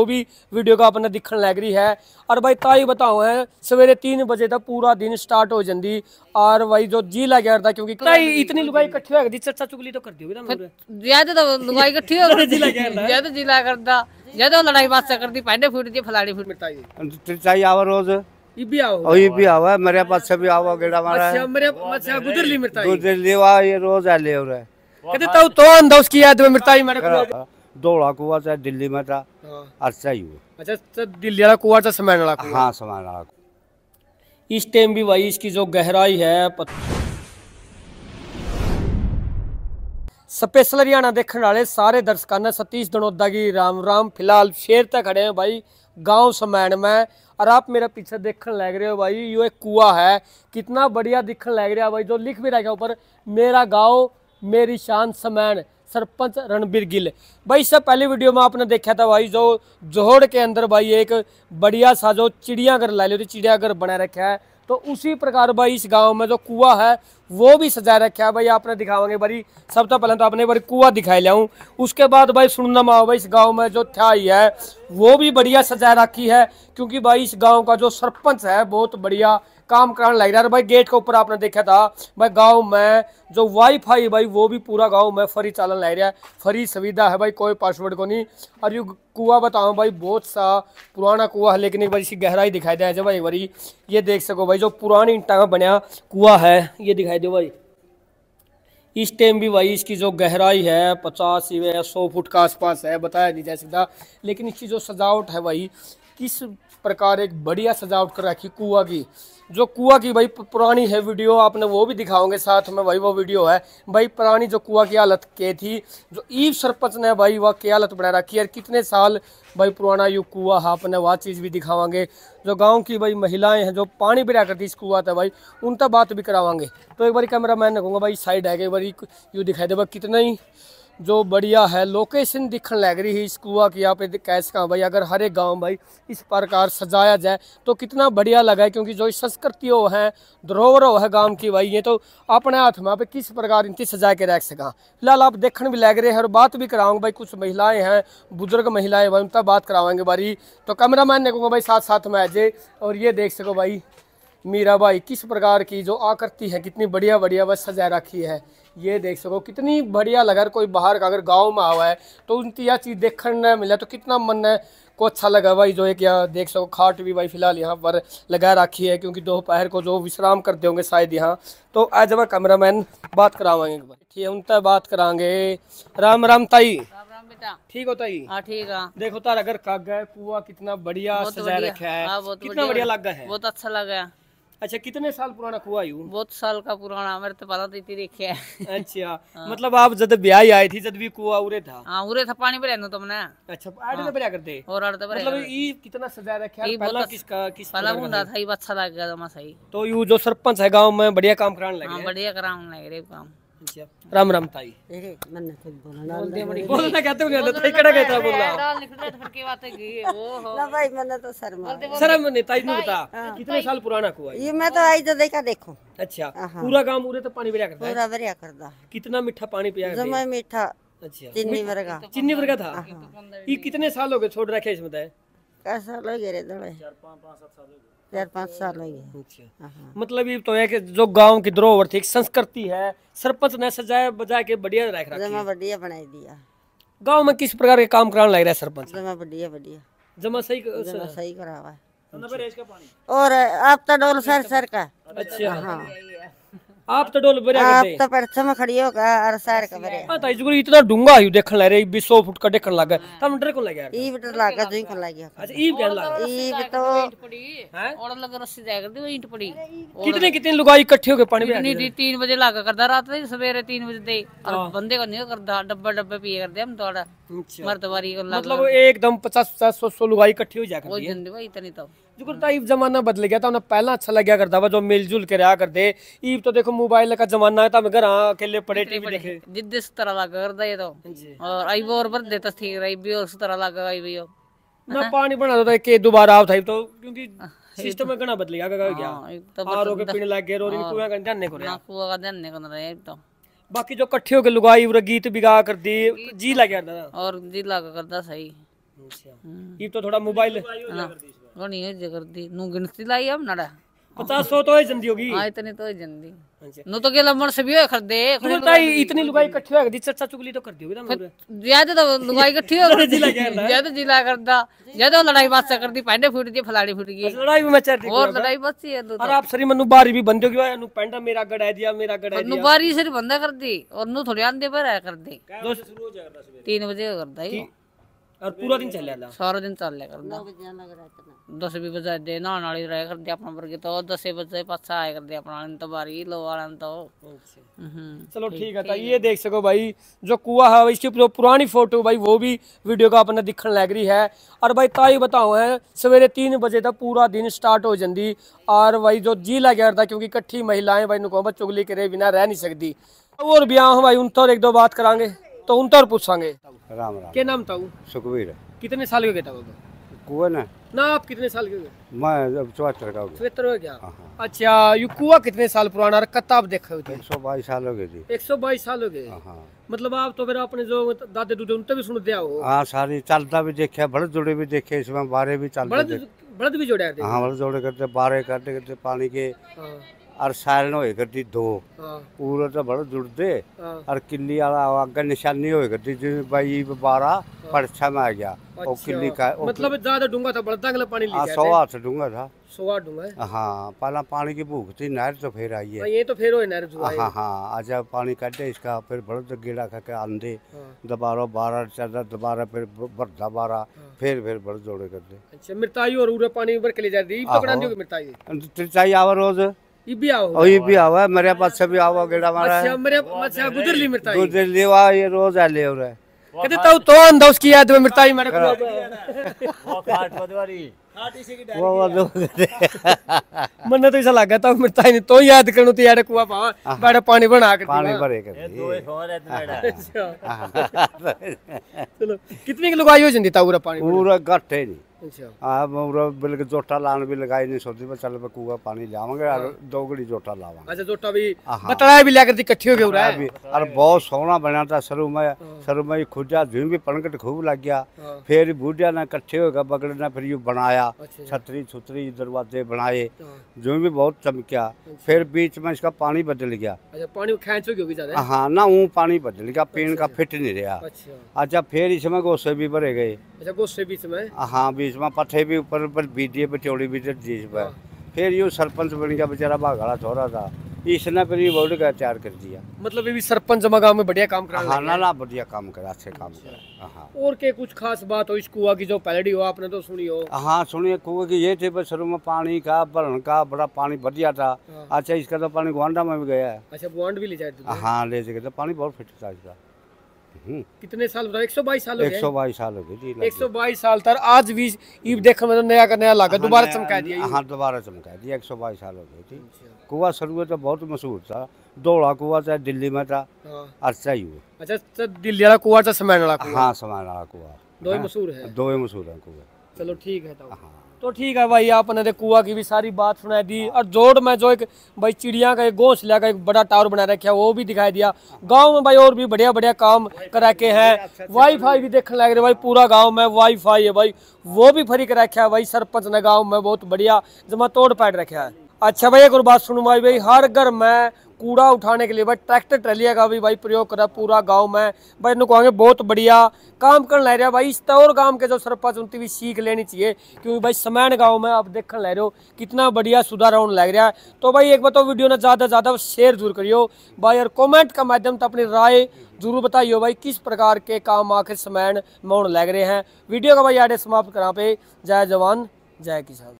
जो भी वीडियो का अपने दिखण लग रही है और भाई ताई बताओ है सवेरे तीन बजे तक पूरा दिन स्टार्ट हो जाती और भाई जो जी लग गया क्योंकि ताई इतनी तो तो लुगाई इकट्ठी हो गई चर्चा चुगली तो कर दी ज्यादा लुगाई इकट्ठी हो गई ज्यादा जी लग करता ज्यादा लड़ाई बात करती पांडे फूट दी फलाड़ी फूट मिटाई चाहिए आवर रोज भी आओ भी आओ मेरे पास भी आओ गेड़ा मारा अच्छा मेरे अच्छा गुजर ली मिटाई गुजर ली वाह ये रोज आ ले हो रहा है कहते तो तो अंधा उसकी याद में मिटाई मेरे को धोड़ा कुआ चाहे दिल्ली में था हाँ। अच्छा ही वो तो अच्छा दिल्ली वाला कुआ था समान वाला हाँ समान वाला इस टाइम भी भाई इसकी जो गहराई है पत... स्पेशल हरियाणा देखने वाले सारे दर्शकों ने सतीश दनोदा की राम राम फिलहाल शेर तक खड़े हैं भाई गांव समैन में और आप मेरा पीछे देखने लग रहे हो भाई यो एक कुआ है कितना बढ़िया दिखने लग रहा है भाई जो लिख भी रखा ऊपर मेरा गांव मेरी शान समैन सरपंच रणबीर गिल भाई इससे पहले वीडियो में आपने देखा था भाई जो जोहड़ के अंदर भाई एक बढ़िया सा जो चिड़ियाघर ला लो तो चिड़ियाघर बनाए रखा है तो उसी प्रकार भाई इस गांव में जो कुआ है वो भी सजा रखा है भाई आपने दिखाओगे भाई सबसे तो पहले तो आपने बड़ी कुआ दिखाई लिया उसके बाद भाई सुनना माओ भाई इस गांव में जो थाई है वो भी बढ़िया सजा रखी है क्योंकि भाई इस गांव का जो सरपंच है बहुत बढ़िया काम कराने लग रहा है भाई गेट के ऊपर आपने देखा था भाई गाँव में जो वाईफाई भाई वो भी पूरा गाँव में फ्री चालन लग रहा है फ्री सुविधा है भाई कोई पासवर्ड को नहीं और ये कुआ बताऊँ भाई बहुत सा पुराना कुआ है लेकिन एक बार इसकी गहराई दिखाई दे जब भाई बारी ये देख सको भाई जो पुरानी ईंटा का बना कुआ है ये दिखाई दे भाई इस टाइम भी भाई इसकी जो गहराई है पचास या सौ फुट के आसपास है बताया नहीं जा सकता लेकिन इसकी जो सजावट है भाई किस प्रकार एक बढ़िया सजावट कर रखी कुआ की जो कुआ की भाई पुरानी है वीडियो आपने वो भी दिखाओगे साथ में भाई वो वीडियो है भाई पुरानी जो कुआ की हालत के थी जो ईव सरपंच ने भाई वह की हालत बना रखी है कितने साल भाई पुराना यू कुआ है आपने वह चीज़ भी दिखावांगे जो गांव की भाई महिलाएं हैं जो पानी भरा करती इस कुआ था भाई उनका बात भी करावांगे तो एक बार कैमरा मैन ने कहूँगा भाई साइड है एक बार यू दिखाई दे भाई कितना ही जो बढ़िया है लोकेशन दिखन लग रही है इस कुआ की यहाँ पे कह सका भाई अगर हरे गांव भाई इस प्रकार सजाया जाए तो कितना बढ़िया लगा है क्योंकि जो संस्कृति है धरोहर है गांव की भाई ये तो अपने हाथ में पे किस प्रकार इनकी सजा के रख सका फिलहाल आप देखने भी लग रहे हैं और बात भी कराऊंगा भाई कुछ महिलाएँ हैं बुजुर्ग महिलाएँ भाई उनका बात करावाएंगे तो भाई तो कैमरा मैन ने कहूँगा भाई साथ साथ में आ जाए और ये देख सको भाई मीराबाई किस प्रकार की जो आकृति है कितनी बढ़िया बढ़िया वह सजा रखी है ये देख सको कितनी बढ़िया लगा कोई बाहर का अगर गांव में आवा है तो उनकी यह चीज़ देखने मिले तो कितना मन है को अच्छा लगा भाई जो है कि यहाँ देख सको खाट भी भाई फिलहाल यहाँ पर लगा रखी है क्योंकि दोपहर को जो विश्राम करते होंगे शायद यहाँ तो आज मैं कैमरा मैन बात करावाएंगे ठीक है उनसे बात कराएंगे राम राम ताई ठीक होता ताई हाँ, ठीक है देखो तार अगर काग है कुआ कितना बढ़िया सजा रखा है हाँ, कितना बढ़िया गया है बहुत अच्छा लगा अच्छा कितने साल पुराना कुआ यू बहुत साल का पुराना मेरे तो पता तो देखे अच्छा हाँ। मतलब आप जब ब्याह आए थी जब भी कुआ उरे था हाँ उरे था पानी भरे तुमने तो अच्छा आठ तो हाँ। भरा करते और आठ तो मतलब ये कितना सजा रखा है पहला किसका किस पहला था ये अच्छा लग गया था सही तो यू जो सरपंच है गाँव में बढ़िया काम कराने लगे हाँ, बढ़िया कराने लगे काम अच्छा। राम राम ताई शर्म नहीं ताई नहीं बता हाँ। कितने साल पुराना कुआं ये मैं तो आई तो देखा देखो अच्छा हाँ, हाँ। पूरा गांव पूरे तो पानी भरिया करता पूरा भरिया करता कितना मीठा पानी पिया करता मीठा अच्छा चिन्नी वर्गा तो चिन्नी वर्गा था ये कितने साल हो गए छोड़ रखे इसमें तो? कैसा लोग रे दड़े 4 5 5 7 साल हो गए चार पाँच साल है अच्छा। हाँ। मतलब ये तो है कि जो गांव की धरोहर थी संस्कृति है सरपंच ने सजाए बजाय के बढ़िया रख रखा जमा बढ़िया बनाई दिया गांव में किस प्रकार के काम कराने लग रहा है सरपंच जमा बढ़िया बढ़िया जमा सही जमा सही करा हुआ है तो और अब तो डोल सर सर का अच्छा हाँ आप तो डोल बरे आप तो परथम खड़ियो का और सार का बरे हां ताई जुगरी इतना डूंगा आयो देखण ला रे 200 फुट का देखण लागे तम डर को लगे ई डर लागे जोई तो को लगे अच्छा ई डर लागे ई तो हां और लगे रस्सी जाए कर दी ईंट पड़ी कितने कितने लोग इकट्ठे होके पानी में नहीं 3 बजे लागा करदा रात में सवेरे 3 बजे दे और हाँ। बंदे को नहीं करदा डब्बा डब्बे पिए करदे हम थोड़ा तो अच्छा। मर्दवारी को लगा मतलब एकदम 50 50 100 लोग इकट्ठे हो जाकर वो जिंदगी इतनी तो जुकर ईव जमाना बदल गया था पहला अच्छा लग्या करता जो मिलजुल के रहा करते ईव तो देखो मोबाइल का जमाना है तब घर अकेले पड़े टीवी देखे जिद इस तरह लगा करता ये तो और आई और भर देता थी रही भी उस तरह लगा आई भी ना पानी बना था के दोबारा आओ था तो क्योंकि सिस्टम में घना बदल गया गया तो आरो के पीने लग गए और कुएं का ध्यान नहीं कर रहा कुएं का ध्यान नहीं कर रहा तो बाकी जो इकट्ठे होके लुगाई और गीत बिगा कर दी जी लग जाता और जी लगा करता सही ये तो थोड़ा मोबाइल घनी है जगरदी नू गिनती लाई हम नड़ा पचास सौ तो है जंदी होगी हाँ इतनी तो है जंदी नो तो के लंबन से भी है खरीदे इतनी लुगाई इकट्ठी होगी चर्चा चुगली तो कर दी होगी ज्यादा तो लुगाई इकट्ठी होगी ज्यादा जिला करदा ज्यादा लड़ाई बात कर दी पैंडे फूट दी फलाड़ी फूट गई लड़ाई भी मचा दी और लड़ाई बच है तो आप सरी मनु बारी भी बंद होगी नु पैंडा मेरा गड़ है दिया मेरा गड़ है नु बारी सरी बंदा कर दी और नु थोड़ी आंदे पर है कर दी 3 बजे करदा है और पूरा दिन चल जाता सारा दिन चल कर दस भी बजे दे नहाने वाली रह कर दे अपना वर्ग तो दस बजे पाछा आया कर दे अपना तो बारी लो वाला तो अच्छा। हम्म। चलो ठीक है तो ये देख सको भाई जो कुआ है इसकी पुरानी फोटो भाई वो भी वीडियो का अपना दिखने लग रही है और भाई ताई बताओ है सवेरे तीन बजे तक पूरा दिन स्टार्ट हो जाती और भाई जो जी लग था क्योंकि इकट्ठी महिलाएं भाई नुकोबत चुगली करे बिना रह नहीं सकती और ब्याह भाई उन तो एक दो बात करा तो उन तौर पूछांगे राम राम क्या नाम था सुखवीर कितने साल के बेटा कुआ ना ना आप कितने साल के मैं अब चौहत्तर का चौहत्तर हो गया हाँ, हाँ। अच्छा ये कुआ कितने साल पुराना और कत्ता आप देखे होते एक सौ बाईस साल हो गए जी एक सौ बाईस साल हो गए हाँ, मतलब आप तो फिर अपने जो दादे दूधे उनते भी सुन दिया हो हाँ सारी चलता भी देखे बड़द जुड़े भी देखे इसमें बारह भी चलते बड़द भी जोड़े हाँ बड़द जोड़े करते बारह करते करते पानी के और सायरन हो करती दो हाँ। पूरा तो बड़ा जुड़ते और हाँ। किली अगर निशानी हो करती जो बारह हाँ। परछा में आ गया और अच्छा। किली का मतलब ज्यादा डूंगा था अगला पानी लिया सौ डूंगा था हाँ पहला पानी की भूख थी नहर तो फिर आई है ये तो फिर हाँ हाँ पानी काटे इसका फिर बड़ा तो गेड़ा खाके आंधे दोबारा बारह चादर दोबारा फिर बरदा बारह फिर फिर जोड़े करते अच्छा मिर्ताई और पानी भर के जाती रोज ये भी आओ आओ मेरे पास भी आओ गेड़ा मारा गुजर ली मिर्ता ये रोज ले हो रहा है कहते तो तो याद में मिर्ता ही मेरे को वो खाट पदवारी खाट इसी की डायरी वो वो मन तो ऐसा मिर्ता ही नहीं तो याद करनो तो यार कुआ बड़ा पानी बना के पानी भरे कर दो और है चलो कितने आयोजन देता पूरा पानी पूरा नहीं अच्छा। जोटा लाने लगाई नहीं सोती हाँ। अच्छा, हाँ, हाँ। फिर बूढ़िया ने इकट्ठे हो गया बगड़ ने फिर बनाया अच्छा। छतरी छुतरी दरवाजे बनाए जू भी बहुत चमकिया फिर बीच में इसका पानी बदल गया हाँ ना वो पानी बदल गया पेड़ का फिट नहीं रहा अच्छा फिर इसमें गोसे भी भरे गए अच्छा गोसे बीच में हाँ बीच जिसमें पत्थे पथे भी ऊपर ऊपर बीजे बचौली भी देश में फिर यू सरपंच बन गया बेचारा भागाड़ा छोरा था इसने फिर ये बोर्ड का तैयार कर दिया मतलब ये भी सरपंच गांव में बढ़िया काम करा हाँ ना बढ़िया काम करा अच्छे काम करा हाँ और के कुछ खास बात हो इस कुआ की जो पहली हो आपने तो सुनी हो हाँ सुनिए कुआ की ये थे पर शुरू में पानी का भरण का बड़ा पानी बढ़िया था अच्छा इसका तो पानी गुआंडा में भी गया है अच्छा गुआंड भी ले जाए हाँ ले जाए तो पानी बहुत फिट था इसका हम्म। कितने साल बताओ एक सौ बाईस साल एक सौ बाईस साल हो गए जी एक सौ बाईस साल तर आज भी देखो मतलब नया का नया लागा दोबारा चमका दिया हाँ दोबारा चमका हाँ, दिया एक सौ बाईस साल हो गए थी अच्छा। कुआ सरुआ तो बहुत मशहूर था दौड़ा कुआ चाहे दिल्ली में था हाँ। अच्छा चाहिए तो अच्छा दिल्ली वाला कुआ था समय हाँ समय वाला कुआ दो मशहूर है दो मशहूर है कुआ चलो ठीक है तो। हाँ तो ठीक है भाई आपने दे कुआ की भी सारी बात सुनाई दी और जोड़ में जो एक भाई चिड़िया का एक घोंसला का एक बड़ा टावर बना रखा वो भी दिखाई दिया गांव में भाई और भी बढ़िया बढ़िया काम करा के हैं वाईफाई भी देखने लग रहे भाई पूरा गांव में वाईफाई है भाई वो भी फ्री कर रखा है भाई सरपंच ने गाँव में बहुत बढ़िया जमा तोड़ पैट रखा है अच्छा भाई एक और बात सुनो भाई भाई हर घर में कूड़ा उठाने के लिए भाई ट्रैक्टर ट्रैलिया का भी भाई प्रयोग करा पूरा गाँव में भाई इनको कहेंगे बहुत बढ़िया काम करने ला रहा भाई इस तौर गांव के जो सरपंच उनकी भी सीख लेनी चाहिए क्योंकि भाई समैन गाँव में आप देख ले रहे हो कितना बढ़िया सुधार होने लग रहा है तो भाई एक बताओ तो वीडियो ने ज़्यादा से ज़्यादा शेयर जरूर करियो भाई और कॉमेंट का माध्यम तो अपनी राय जरूर बताइयो भाई किस प्रकार के काम आखिर समैन में होने लग रहे हैं वीडियो का भाई आडे समाप्त करा पे जय जवान जय किसान